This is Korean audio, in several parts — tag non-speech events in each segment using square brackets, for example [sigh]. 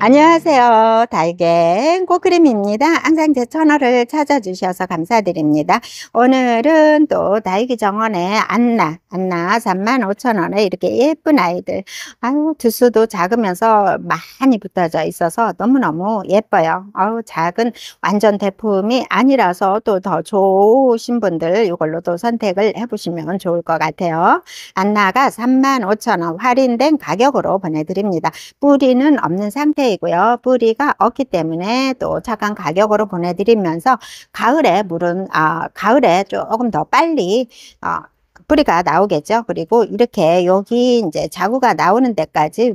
안녕하세요 달걀 꼬그림입니다 항상 제 채널을 찾아주셔서 감사드립니다 오늘은 또 달기 정원에 안나 안나 35,000원에 이렇게 예쁜 아이들 아유 두수도 작으면서 많이 붙어져 있어서 너무너무 예뻐요 아우 작은 완전 대품이 아니라서 또 더 좋으신 분들 이걸로도 선택을 해보시면 좋을 것 같아요 안나가 35,000원 할인된 가격으로 보내드립니다 뿌리는 없는 상태 상태이고요. 뿌리가 없기 때문에 또 착한 가격으로 보내드리면서 가을에 물은 아 가을에 조금 더 빨리 어, 뿌리가 나오겠죠. 그리고 이렇게 여기 이제 자구가 나오는 데까지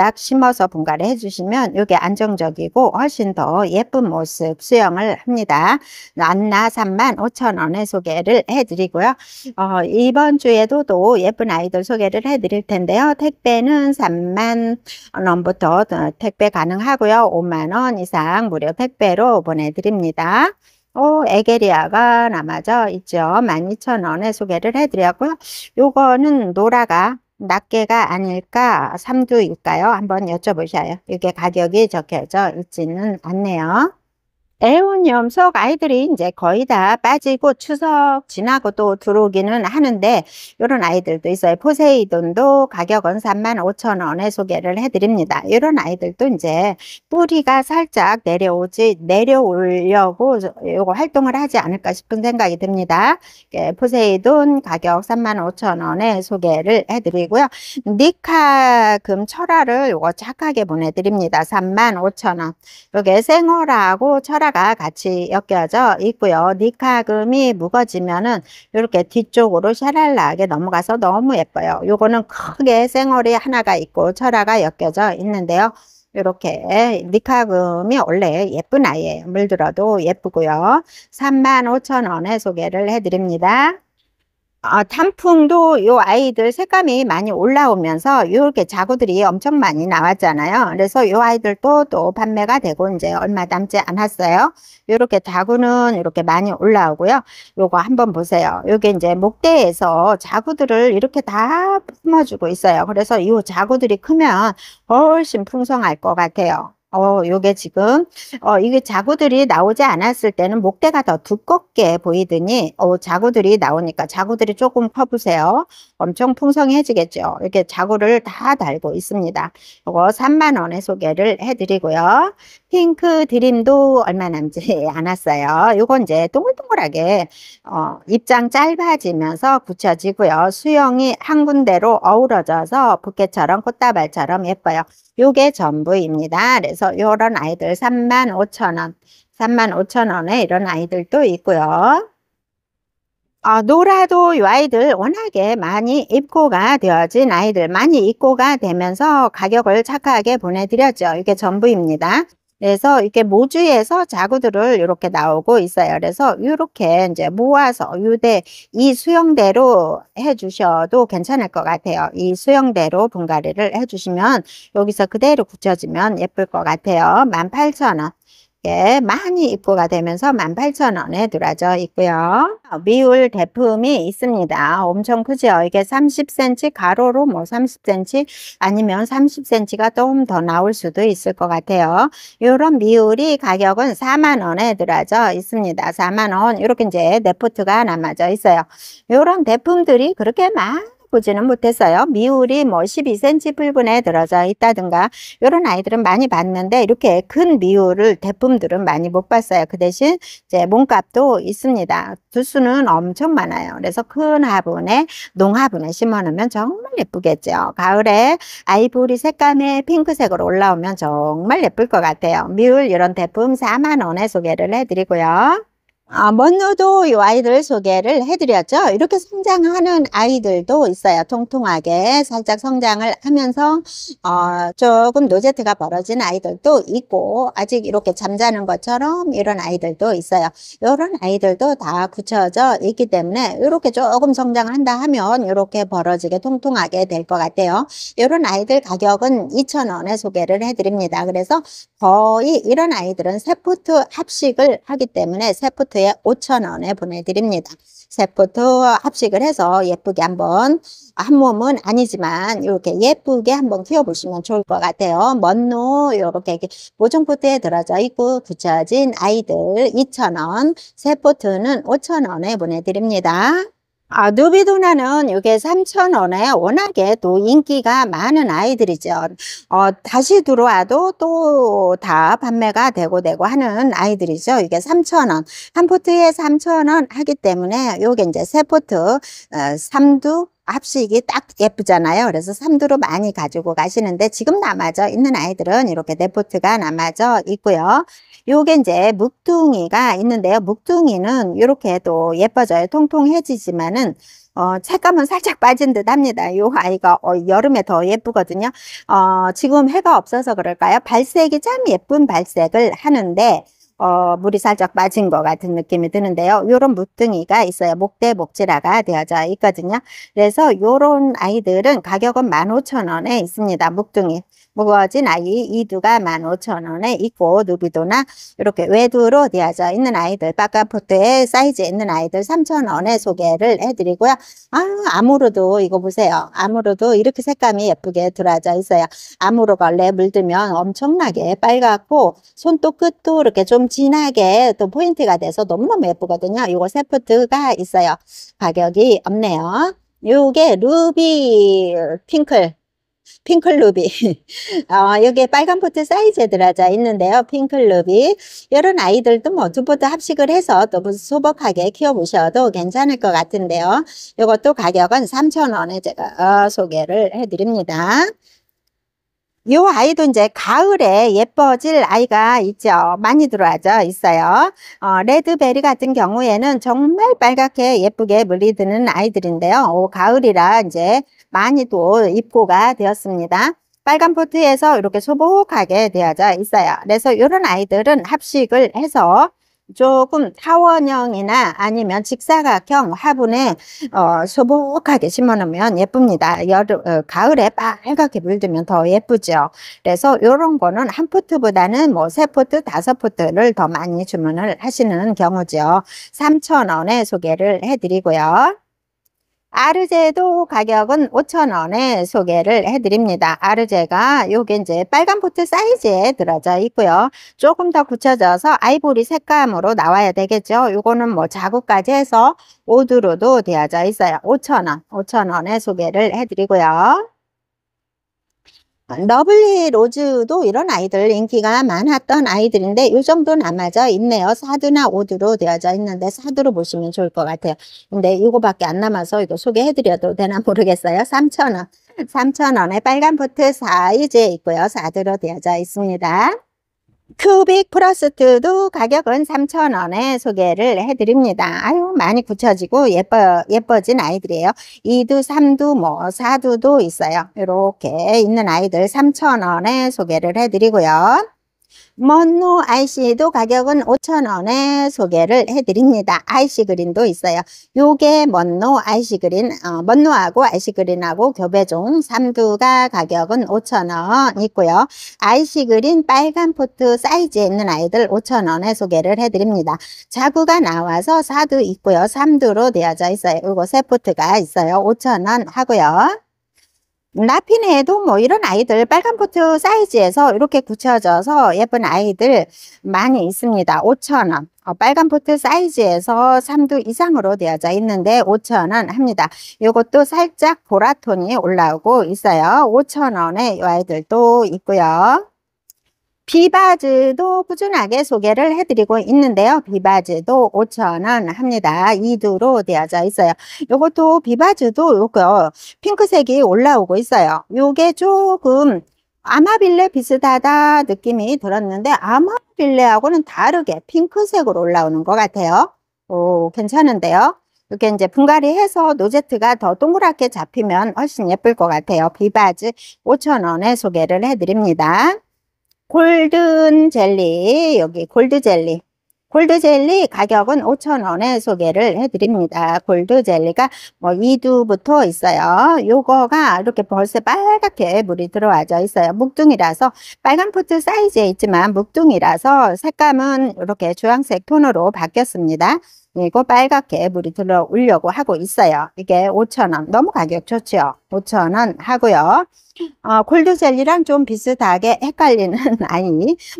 딱 심어서 분갈이 해주시면 이게 안정적이고 훨씬 더 예쁜 모습 수영을 합니다. 안나 3만 5천 원에 소개를 해드리고요. 어, 이번 주에도 또 예쁜 아이들 소개를 해드릴 텐데요. 택배는 3만 원부터 택배 가능하고요. 5만 원 이상 무료 택배로 보내드립니다. 오, 어, 에게리아가 남아져 있죠. 12,000원에 소개를 해드렸고요. 요거는 노라가 낱개가 아닐까 삼두일까요 한번 여쭤보셔요. 이게 가격이 적혀져 있지는 않네요. 애완염석 아이들이 이제 거의 다 빠지고 추석 지나고 또 들어오기는 하는데 이런 아이들도 있어요. 포세이돈도 가격은 3 5 0 0원에 소개를 해드립니다. 이런 아이들도 이제 뿌리가 살짝 내려오지 내려오려고 요거 활동을 하지 않을까 싶은 생각이 듭니다. 예, 포세이돈 가격 3 5 0 0원에 소개를 해드리고요. 니카금 철화를 요거 착하게 보내드립니다. 3 5 0 0원 요게 생어라고 철화 카가 같이 엮여져 있고요. 니카 금이 무거지면은 이렇게 뒤쪽으로 샤랄라하게 넘어가서 너무 예뻐요. 요거는 크게 생얼이 하나가 있고 철화가 엮여져 있는데요. 이렇게 니카금이 원래 예쁜 아이예요. 물들어도 예쁘고요. 35,000원에 소개를 해드립니다. 아, 단풍도 요 아이들 색감이 많이 올라오면서 요렇게 자구들이 엄청 많이 나왔잖아요. 그래서 요 아이들도 또 판매가 되고 이제 얼마 남지 않았어요. 요렇게 자구는 이렇게 많이 올라오고요. 요거 한번 보세요. 요게 이제 목대에서 자구들을 이렇게 다 품어주고 있어요. 그래서 요 자구들이 크면 훨씬 풍성할 것 같아요. 어, 요게 지금, 어, 이게 자구들이 나오지 않았을 때는 목대가 더 두껍게 보이더니, 어, 자구들이 나오니까 자구들이 조금 커보세요. 엄청 풍성해지겠죠. 이렇게 자구를 다 달고 있습니다. 요거 3만원에 소개를 해드리고요. 핑크 드림도 얼마 남지 [laughs] 않았어요. 이건 이제 동글동글하게 어, 입장 짧아지면서 붙여지고요. 수영이 한 군데로 어우러져서 부케처럼 꽃다발처럼 예뻐요. 이게 전부입니다. 그래서 요런 아이들 35,000원, 35,000원에 이런 아이들도 있고요. 어, 놀아도 이 아이들 워낙에 많이 입고가 되어진 아이들 많이 입고가 되면서 가격을 착하게 보내드렸죠. 이게 전부입니다. 그래서 이렇게 모주에서 자구들을 이렇게 나오고 있어요. 그래서 이렇게 이제 모아서 유대 이 수영대로 해주셔도 괜찮을 것 같아요. 이 수영대로 분갈이를 해주시면 여기서 그대로 굳혀지면 예쁠 것 같아요. 18,000원. 예, 많이 입고가 되면서 18,000원에 들어져 있고요. 미울 대품이 있습니다. 엄청 크죠? 이게 30cm 가로로 뭐 30cm 아니면 30cm가 조금 더 나올 수도 있을 것 같아요. 이런 미울이 가격은 4만원에 들어져 있습니다. 4만원 이렇게 이제 네포트가 남아져 있어요. 이런 대품들이 그렇게 막 보지는 못했어요. 미울이 뭐 12cm 불분에 들어져 있다든가 이런 아이들은 많이 봤는데 이렇게 큰 미울을 대품들은 많이 못 봤어요. 그 대신 이제 몸값도 있습니다. 두수는 엄청 많아요. 그래서 큰 화분에 농화분에 심어놓으면 정말 예쁘겠죠. 가을에 아이보리 색감의 핑크색으로 올라오면 정말 예쁠 것 같아요. 미울 이런 대품 4만원에 소개를 해드리고요. 아, 먼저도 이 아이들 소개를 해드렸죠. 이렇게 성장하는 아이들도 있어요. 통통하게 살짝 성장을 하면서 어, 조금 노제트가 벌어진 아이들도 있고 아직 이렇게 잠자는 것처럼 이런 아이들도 있어요. 이런 아이들도 다 굳혀져 있기 때문에 이렇게 조금 성장을 한다 하면 이렇게 벌어지게 통통하게 될 것 같아요. 이런 아이들 가격은 2,000원에 소개를 해드립니다. 그래서 거의 이런 아이들은 세포트 합식을 하기 때문에 세포트 세트에 5,000원에 보내드립니다. 세포도 합식을 해서 예쁘게 한번 한 몸은 아니지만 이렇게 예쁘게 한번 키워보시면 좋을 것 같아요. 먼노 이렇게 모종포트에 들어져 있고 굳혀진 아이들 2,000원, 세포트는 5,000원에 보내드립니다. 아두비 도나는 이게 3,000원에 워낙에 또 인기가 많은 아이들이죠. 어, 다시 들어와도 또 다 판매가 되고 되고 하는 아이들이죠. 이게 3,000원. 한 포트에 3,000원 하기 때문에 요게 이제 세 포트, 어, 3두, 합식이딱 예쁘잖아요. 그래서 삼두로 많이 가지고 가시는데 지금 남아져 있는 아이들은 이렇게 네포트가 남아져 있고요. 요게 이제 묵둥이가 있는데요. 묵둥이는 이렇게 또 예뻐져요. 통통해지지만은 어, 색감은 살짝 [laughs] 빠진 듯 합니다. 요 아이가 어, 여름에 더 예쁘거든요. 어, 지금 해가 없어서 그럴까요? 발색이 참 예쁜 발색을 하는데 어, 물이 살짝 빠진 것 같은 느낌이 드는데요. 요런 무등이가 있어요. 목대 목지라가 되어져 있거든요. 그래서 요런 아이들은 가격은 만 오천 원에 있습니다. 묵등이 무거워진 아이 이두가 만 오천 원에 있고 누비도나 이렇게 외두로 되어져 있는 아이들 바깥포트에사이즈 있는 아이들 삼천 원에 소개를 해드리고요. 아, 아무로도 이거 보세요. 아무로도 이렇게 색감이 예쁘게 들어져 있어요. 아무로 걸레 물들면 엄청나게 빨갛고 손톱 끝도 이렇게 좀 진하게 또 포인트가 돼서 너무너무 예쁘거든요. 이거 세프트가 있어요. 가격이 없네요. 요게 루비 핑클 핑클 루비 [laughs] 어, 여기 에 빨간 포트 사이즈에 들어져 있는데요 핑클 루비 이런 아이들도 뭐 두 포트 합식을 해서 또무 소복하게 키워보셔도 괜찮을 것 같은데요 이것도 가격은 3,000원에 제가 어, 소개를 해드립니다 요 아이도 이제 가을에 예뻐질 아이가 있죠. 많이 들어와져 있어요. 어, 레드베리 같은 경우에는 정말 빨갛게 예쁘게 물리드는 아이들인데요. 오, 가을이라 이제 많이 도 입고가 되었습니다. 빨간 포트에서 이렇게 소복하게 되어져 있어요. 그래서 이런 아이들은 합식을 해서 조금 타원형이나 아니면 직사각형 화분에 어, 소복하게 심어놓으면 예쁩니다. 여름, 어, 가을에 빨갛게 물들면 더 예쁘죠. 그래서 이런 거는 한 포트보다는 뭐 세 포트, 다섯 포트를 더 많이 주문을 하시는 경우죠. 3,000원에 소개를 해드리고요. 아르제도 가격은 5,000원에 소개를 해드립니다. 아르제가 요게 이제 빨간 보트 사이즈에 들어져 있고요. 조금 더 굳혀져서 아이보리 색감으로 나와야 되겠죠. 요거는 뭐 자구까지 해서 오드로도 되어져 있어요. 5,000원, 5,000원에 소개를 해드리고요. 러블리 로즈도 이런 아이들 인기가 많았던 아이들인데 이 정도 남아져 있네요. 사드나오드로 되어져 있는데 사드로 보시면 좋을 것 같아요. 근데 이거밖에 안 남아서 이거 소개해드려도 되나 모르겠어요. 3,000원. 3,000원에 빨간 포트 사이제 있고요. 사드로 되어져 있습니다. 큐빅 프러스트도 가격은 3,000원에 소개를 해드립니다. 아유, 많이 굳혀지고 예뻐, 예뻐진 아이들이에요. 2두, 3두, 뭐, 4두도 있어요. 이렇게 있는 아이들 3,000원에 소개를 해드리고요. 먼노 IC도 가격은 5,000원에 소개를 해드립니다. IC 그린도 있어요. 요게 먼노 IC 그린, 어, 먼노하고 IC 그린하고 교배종 삼두가 가격은 5,000원 있고요. IC 그린 빨간 포트 사이즈에 있는 아이들 5,000원에 소개를 해드립니다. 자구가 나와서 사두 있고요. 삼두로 되어져 있어요. 요거 세 포트가 있어요. 5,000원 하고요. 라핀에도뭐 이런 아이들 빨간 포트 사이즈에서 이렇게 붙여져서 예쁜 아이들 많이 있습니다. 5,000원. 어, 빨간 포트 사이즈에서 3두 이상으로 되어져 있는데 5,000원 합니다. 이것도 살짝 보라톤이 올라오고 있어요. 5,000원에 이 아이들도 있고요. 비바즈도 꾸준하게 소개를 해드리고 있는데요. 비바즈도 5,000원 합니다. 2두로 되어져 있어요. 이것도 비바즈도 요거 핑크색이 올라오고 있어요. 요게 조금 아마빌레 비슷하다 느낌이 들었는데 아마빌레하고는 다르게 핑크색으로 올라오는 것 같아요. 오, 괜찮은데요. 이렇게 이제 분갈이 해서 노제트가 더 동그랗게 잡히면 훨씬 예쁠 것 같아요. 비바즈 5,000원에 소개를 해드립니다. 골든 젤리 여기 골드 젤리 골드 젤리 가격은 5,000원에 소개를 해드립니다. 골드 젤리가 뭐 2두부터 있어요. 요거가 이렇게 벌써 빨갛게 물이 들어와져 있어요. 묵둥이라서 빨간 포트 사이즈에 있지만 묵둥이라서 색감은 이렇게 주황색 톤으로 바뀌었습니다. 그리고 빨갛게 물이 들어 올려고 하고 있어요. 이게 5,000원. 너무 가격 좋죠? 5,000원 하고요. 어, 콜드젤리랑 좀 비슷하게 헷갈리는 [laughs] 아이,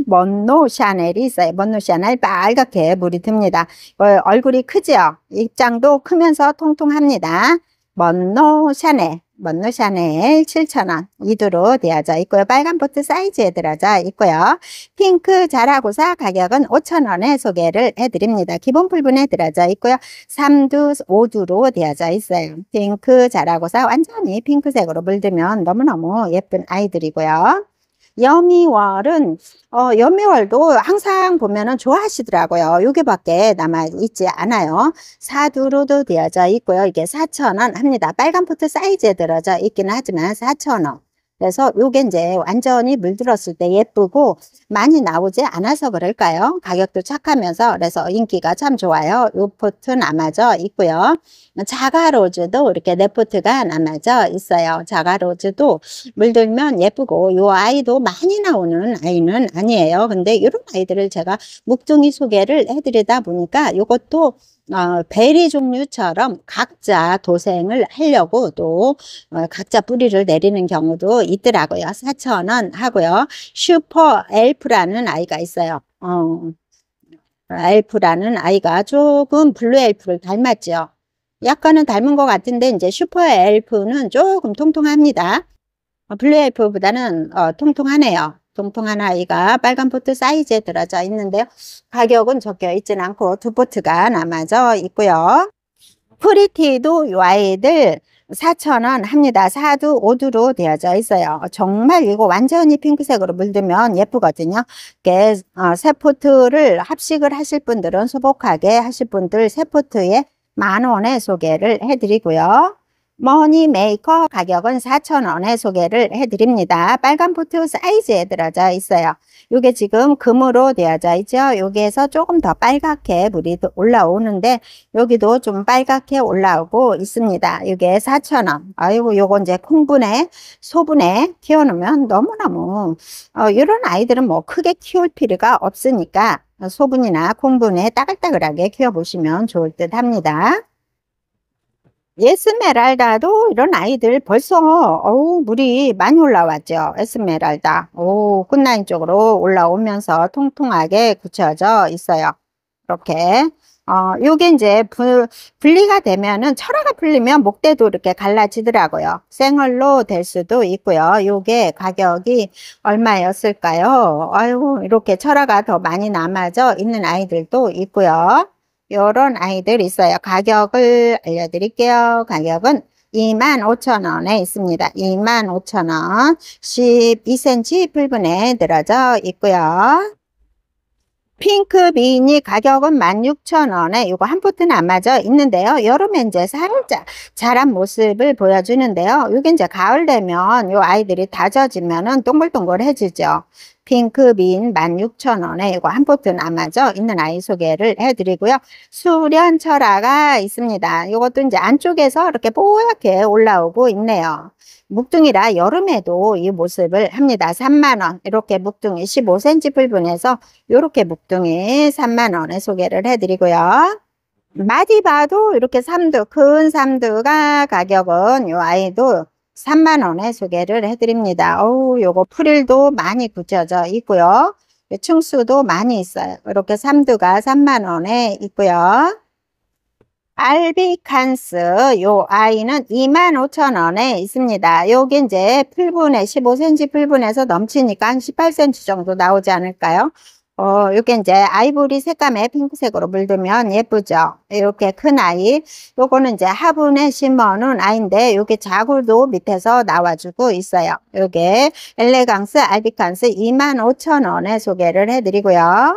먼노 샤넬이 있어요. 먼노 샤넬 빨갛게 물이 듭니다. 어, 얼굴이 크죠? 입장도 크면서 통통합니다. 먼노 샤넬, 먼노 샤넬 7,000원 이두로 되어져 있고요. 빨간 포트 사이즈에 들어져 있고요. 핑크 자라고사 가격은 5,000원에 소개를 해드립니다. 기본 풀분에 들어져 있고요. 3두, 5두로 되어져 있어요. 핑크 자라고사 완전히 핑크색으로 물들면 너무너무 예쁜 아이들이고요. 여미월은 어, 여미월도 항상 보면은 좋아하시더라고요. 요게 밖에 남아 있지 않아요. 사두로도 되어져 있고요. 이게 4,000원 합니다. 빨간 포트 사이즈에 들어져 있기는 하지만 4,000원. 그래서 요게 이제 완전히 물들었을 때 예쁘고 많이 나오지 않아서 그럴까요? 가격도 착하면서 그래서 인기가 참 좋아요. 요 포트 남아져 있고요. 자가 로즈도 이렇게 네포트가 남아져 있어요. 자가 로즈도 물들면 예쁘고 요 아이도 많이 나오는 아이는 아니에요. 근데 이런 아이들을 제가 묵종이 소개를 해드리다 보니까 요것도 어, 베리 종류처럼 각자 도생을 하려고 또 어, 각자 뿌리를 내리는 경우도 있더라고요. 4천원 하고요. 슈퍼 엘프라는 아이가 있어요. 어, 엘프라는 아이가 조금 블루 엘프를 닮았죠. 약간은 닮은 것 같은데 이제 슈퍼 엘프는 조금 통통합니다. 어, 블루 엘프보다는 어, 통통하네요. 동통한 아이가 빨간 포트 사이즈에 들어져 있는데요. 가격은 적혀 있진 않고 두 포트가 남아져 있고요. 프리티도 와이들 4,000원 합니다. 4두, 5두로 되어져 있어요. 정말 이거 완전히 핑크색으로 물들면 예쁘거든요. 게세 어, 포트를 합식을 하실 분들은 소복하게 하실 분들 세 포트에 만 원에 소개를 해드리고요. 머니메이커 가격은 4,000원에 소개를 해드립니다. 빨간 포트 사이즈에 들어져 있어요. 이게 지금 금으로 되어져 있죠. 여기에서 조금 더 빨갛게 물이 올라오는데 여기도 좀 빨갛게 올라오고 있습니다. 이게 4,000원. 아이고 요건 이제 콩분에 소분에 키워놓으면 너무너무 어, 이런 아이들은 뭐 크게 키울 필요가 없으니까 소분이나 콩분에 따글따글하게 키워보시면 좋을 듯 합니다. 예스메랄다도 이런 아이들 벌써 어우 물이 많이 올라왔죠. 에스메랄다. 오 끝라인 쪽으로 올라오면서 통통하게 굳혀져 있어요. 이렇게 어 요게 이제 부, 분리가 되면은 철화가 풀리면 목대도 이렇게 갈라지더라고요. 생얼로 될 수도 있고요. 요게 가격이 얼마였을까요? 아유 이렇게 철화가 더 많이 남아져 있는 아이들도 있고요. 요런 아이들 있어요. 가격을 알려드릴게요. 가격은 25,000원에 있습니다. 25,000원 12cm 풀분에 늘어져 있고요. 핑크 미니 가격은 16,000원에 이거 한 포트는 안 맞아 있는데요. 여름에 이제 살짝 자란 모습을 보여주는데요. 이게 이제 가을 되면 이 아이들이 다져지면은 동글동글해지죠. 핑크빈 16,000원에 이거 한 포트 남아져 있는 아이 소개를 해드리고요. 수련 철화가 있습니다. 이것도 이제 안쪽에서 이렇게 뽀얗게 올라오고 있네요. 묵둥이라 여름에도 이 모습을 합니다. 3만원 이렇게 묵둥이 15cm 불분해서 이렇게 묵둥이 3만원에 소개를 해드리고요. 마디 봐도 이렇게 3두큰3두가 가격은 이 아이도 3만 원에 소개를 해드립니다. 어우, 요거 프릴도 많이 굳혀져 있고요. 층수도 많이 있어요. 이렇게 삼두가 3만 원에 있고요. 알비칸스 요 아이는 25,000원에 있습니다. 요기 이제 풀분에 15cm 풀분에서 넘치니까 한 18cm 정도 나오지 않을까요? 어, 요게 이제 아이보리 색감의 핑크색으로 물들면 예쁘죠. 이렇게 큰 아이. 요거는 이제 화분에 심어놓은 아이인데 요게 자굴도 밑에서 나와주고 있어요. 요게 엘레강스 알비칸스 25,000원에 소개를 해드리고요.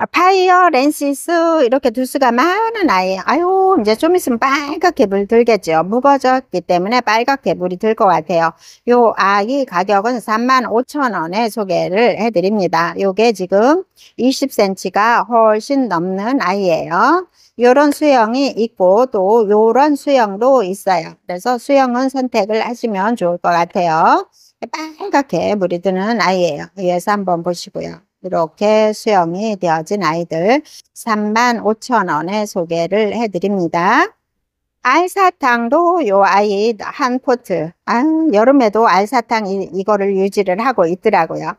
아, 파이어, 렌시스 이렇게 두수가 많은 아이 아유 이제 좀 있으면 빨갛게 물들겠죠 무거졌기 때문에 빨갛게 물이 들 것 같아요 요 아이 가격은 35,000원에 소개를 해드립니다 요게 지금 20cm가 훨씬 넘는 아이예요 요런 수영이 있고 또 요런 수영도 있어요 그래서 수영은 선택을 하시면 좋을 것 같아요 빨갛게 물이 드는 아이예요 위에서 한번 보시고요 이렇게 수영이 되어진 아이들 3 5 0 0원에 소개를 해드립니다. 알사탕도 요 아이 한 포트 아 여름에도 알사탕 이, 이거를 유지를 하고 있더라고요.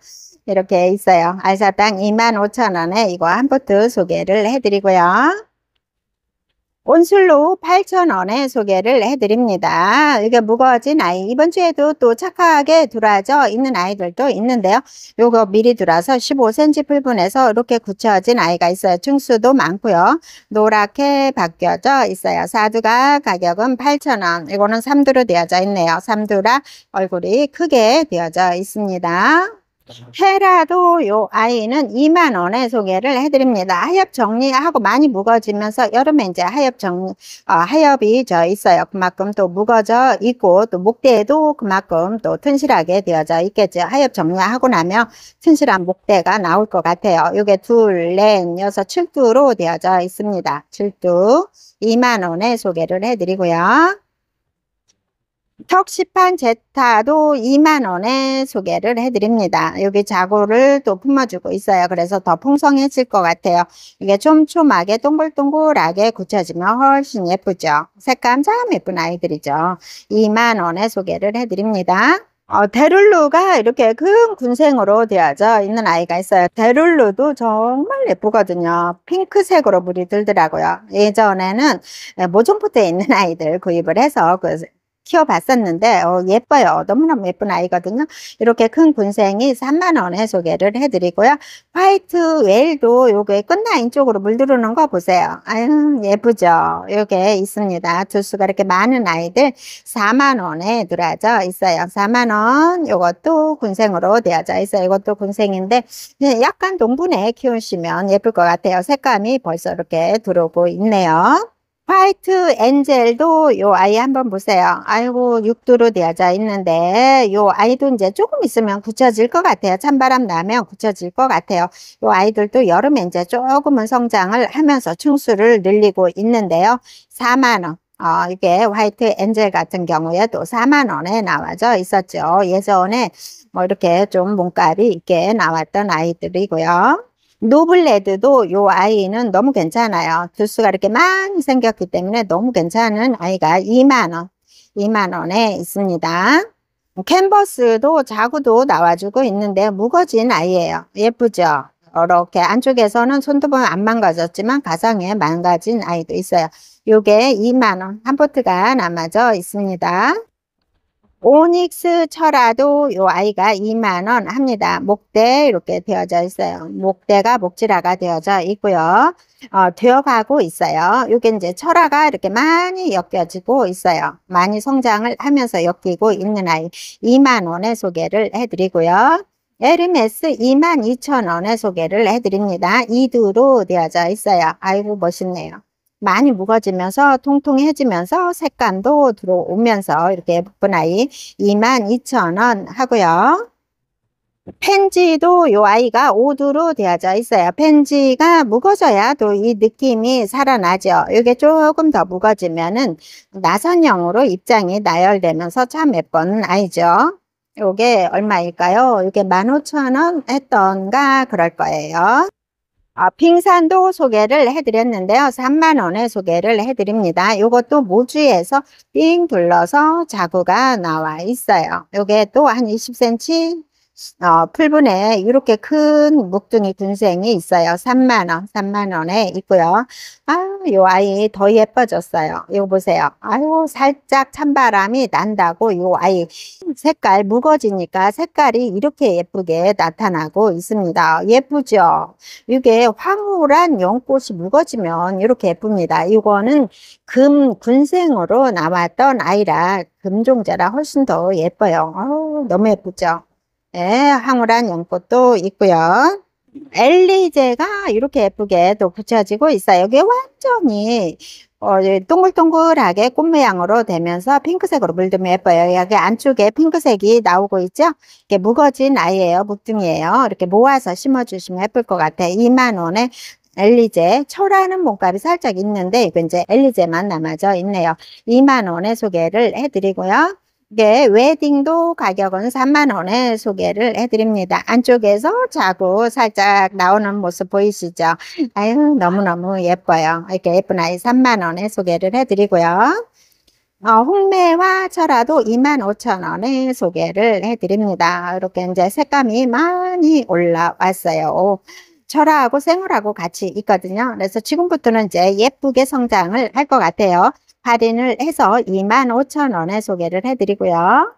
이렇게 있어요. 알사탕 2 5 0원에 이거 한 포트 소개를 해드리고요. 온술로 8,000원에 소개를 해드립니다. 이게 무거워진 아이. 이번 주에도 또 착하게 들어져 와 있는 아이들도 있는데요. 요거 미리 들어서 15cm 풀분해서 이렇게 굳혀진 아이가 있어요. 중수도 많고요. 노랗게 바뀌어져 있어요. 사두가 가격은 8,000원. 이거는 삼두로 되어져 있네요. 삼두라 얼굴이 크게 되어져 있습니다. 해라도 요 아이는 2만 원에 소개를 해드립니다. 하엽 정리하고 많이 무거지면서 여름에 이제 하엽 정리 어, 하엽이 저 있어요. 그만큼 또 무거져 있고 또 목대에도 그만큼 또 튼실하게 되어져 있겠죠. 하엽 정리하고 나면 튼실한 목대가 나올 것 같아요. 요게 둘, 넷, 여섯, 칠두로 되어져 있습니다. 칠두 2만 원에 소개를 해드리고요. 턱시판 제타도 2만원에 소개를 해드립니다. 여기 자고를 또 품어주고 있어요. 그래서 더 풍성해질 것 같아요. 이게 촘촘하게 동글동글하게 굳혀지면 훨씬 예쁘죠. 색감 참 예쁜 아이들이죠. 2만원에 소개를 해드립니다. 어, 데룰루가 이렇게 큰 군생으로 되어져 있는 아이가 있어요. 데룰루도 정말 예쁘거든요. 핑크색으로 물이 들더라고요. 예전에는 모종포트에 있는 아이들 구입을 해서 그 키워봤었는데 어, 예뻐요. 너무너무 예쁜 아이거든요. 이렇게 큰 군생이 3만원에 소개를 해드리고요. 화이트 웨일도 요게 끝라인 쪽으로 물들어오는 거 보세요. 아유 예쁘죠. 요게 있습니다. 두수가 이렇게 많은 아이들 4만원에 들어져 있어요. 4만원 요것도 군생으로 되어져 있어요. 이것도 군생인데 약간 동분해 키우시면 예쁠 것 같아요. 색감이 벌써 이렇게 들어오고 있네요. 화이트 엔젤도 요 아이 한번 보세요. 아이고 육두로 되어져 있는데 요 아이도 이제 조금 있으면 굳혀질 것 같아요. 찬바람 나면 굳혀질 것 같아요. 요 아이들도 여름에 이제 조금은 성장을 하면서 충수를 늘리고 있는데요. 4만원. 어, 이게 화이트 엔젤 같은 경우에도 4만 원에 나와져 있었죠. 예전에 뭐 이렇게 좀 몸값이 있게 나왔던 아이들이고요. 노블레드도 요 아이는 너무 괜찮아요. 두수가 이렇게 많이 생겼기 때문에 너무 괜찮은 아이가 2만원, 2만원에 있습니다. 캔버스도 자구도 나와주고 있는데 무거진 아이예요. 예쁘죠? 이렇게 안쪽에서는 손도 보면 안 망가졌지만 가상에 망가진 아이도 있어요. 요게 2만원, 한 포트가 남아져 있습니다. 오닉스 철화도 요 아이가 2만원 합니다. 목대 이렇게 되어져 있어요. 목대가 목질화가 되어져 있고요. 어, 되어가고 있어요. 요게 이제 철화가 이렇게 많이 엮여지고 있어요. 많이 성장을 하면서 엮이고 있는 아이 2만원에 소개를 해드리고요. 에르메스 22,000원에 소개를 해드립니다. 이두로 되어져 있어요. 아이고 멋있네요. 많이 무거지면서 통통해지면서 색감도 들어오면서 이렇게 북분아이 22,000원 하고요. 펜지도 이 아이가 오두로 되어져 있어요. 펜지가 무거져야 또 이 느낌이 살아나죠. 이게 조금 더 무거지면은 나선형으로 입장이 나열되면서 참 예쁜 아이죠. 이게 얼마일까요? 이게 15,000원 했던가 그럴 거예요. 아, 빙산도 소개를 해드렸는데요. 3만원에 소개를 해드립니다. 이것도 모주에서 삥 둘러서 자구가 나와 있어요. 이게또 한 20cm 어, 풀분에 이렇게 큰 묵둥이 군생이 있어요. 3만원, 3만원에 있고요. 아유, 요 아이 더 예뻐졌어요. 이거 보세요. 아유, 살짝 찬바람이 난다고 요 아이 색깔 묵어지니까 색깔이 이렇게 예쁘게 나타나고 있습니다. 예쁘죠? 이게 황홀한 연꽃이 무어지면 이렇게 예쁩니다. 이거는 금 군생으로 나왔던 아이라 금종자라 훨씬 더 예뻐요. 아유, 너무 예쁘죠? 예, 황홀한 연꽃도 있고요. 엘리제가 이렇게 예쁘게 또 붙여지고 있어요. 이게 완전히 어, 예, 동글동글하게 꽃 모양으로 되면서 핑크색으로 물들면 예뻐요. 여기 안쪽에 핑크색이 나오고 있죠? 이게 무거진 아이예요. 묵둥이에요. 이렇게 모아서 심어주시면 예쁠 것 같아. 2만원에 엘리제, 초라는 몸값이 살짝 있는데 이건 이제 엘리제만 남아져 있네요. 2만원에 소개를 해드리고요. 네, 웨딩도 가격은 3만 원에 소개를 해드립니다. 안쪽에서 자고 살짝 나오는 모습 보이시죠? 아유 너무너무 예뻐요. 이렇게 예쁜 아이 3만 원에 소개를 해드리고요. 어, 홍매와 철화도 25,000원에 소개를 해드립니다. 이렇게 이제 색감이 많이 올라왔어요. 철화하고 생얼하고 같이 있거든요. 그래서 지금부터는 이제 예쁘게 성장을 할 것 같아요. 할인을 해서 25,000원에 소개를 해드리고요.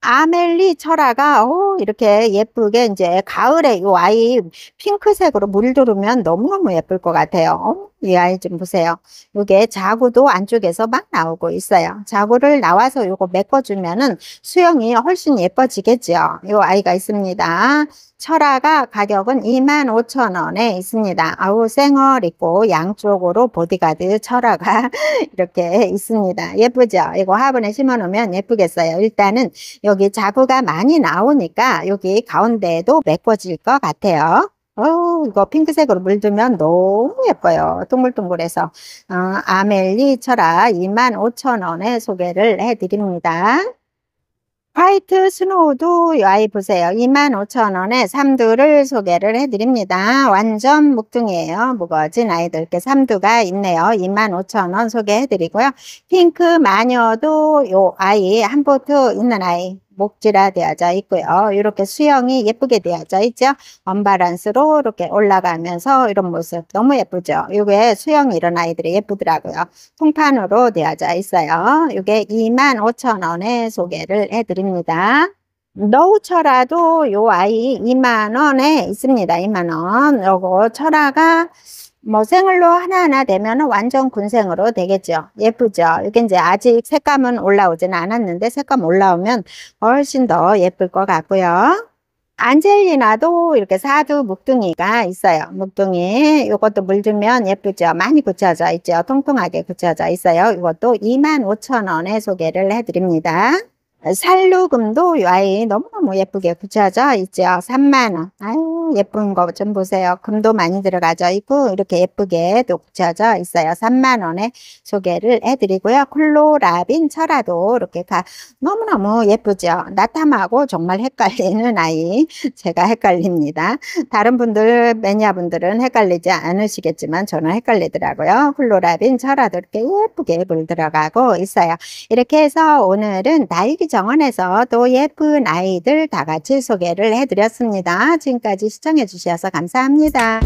아멜리 철화가 오, 이렇게 예쁘게 이제 가을에 이 아이 핑크색으로 물들으면 너무너무 예쁠 것 같아요. 이 아이 좀 보세요. 이게 자구도 안쪽에서 막 나오고 있어요. 자구를 나와서 이거 메꿔주면은 수영이 훨씬 예뻐지겠죠. 이 아이가 있습니다. 철화가 가격은 25,000원에 있습니다. 아우 생얼 있고 양쪽으로 보디가드 철화가 [laughs] 이렇게 있습니다. 예쁘죠? 이거 화분에 심어놓으면 예쁘겠어요. 일단은 여기 자구가 많이 나오니까 여기 가운데에도 메꿔질 것 같아요. 어, 이거 핑크색으로 물들면 너무 예뻐요. 동글동글해서. 어, 아멜리 철아 25,000원에 소개를 해드립니다. 화이트 스노우도 아이 보세요. 25,000원에 삼두를 소개를 해드립니다. 완전 묵둥이에요. 무거진 워 아이들께 삼두가 있네요. 25,000원 소개해드리고요. 핑크 마녀도 요 아이 한 보트 있는 아이 목지라 되어져 있고요. 이렇게 수영이 예쁘게 되어져 있죠. 언바란스로 이렇게 올라가면서 이런 모습 너무 예쁘죠. 이게 수영이 런 아이들이 예쁘더라고요. 통판으로 되어져 있어요. 이게 2 5 0 0원에 소개를 해드립니다. 노우철화도요 아이 2만원에 있습니다. 2만원. 요거 철화가 뭐생으로 하나하나 되면 완전 군생으로 되겠죠. 예쁘죠. 이게 이제 아직 색감은 올라오진 않았는데 색감 올라오면 훨씬 더 예쁠 것 같고요. 안젤리나도 이렇게 사두 묵둥이가 있어요. 묵둥이 이것도 물들면 예쁘죠. 많이 굳혀져 있죠. 통통하게 굳혀져 있어요. 이것도 25,000원에 소개를 해드립니다. 살루금도 아이 너무너무 예쁘게 굳혀져 있죠. 3만원. 아유 예쁜 거 좀 보세요. 금도 많이 들어가져 있고 이렇게 예쁘게 녹져져 있어요. 3만원에 소개를 해드리고요. 콜로라빈 철화도 이렇게 가 너무너무 예쁘죠. 나탐하고 정말 헷갈리는 아이 제가 헷갈립니다. 다른 분들 매니아분들은 헷갈리지 않으시겠지만 저는 헷갈리더라고요. 콜로라빈 철화도 이렇게 예쁘게 물 들어가고 있어요. 이렇게 해서 오늘은 나이기 정원에서 또 예쁜 아이들 다 같이 소개를 해드렸습니다. 지금까지 시청해 주셔서 감사합니다.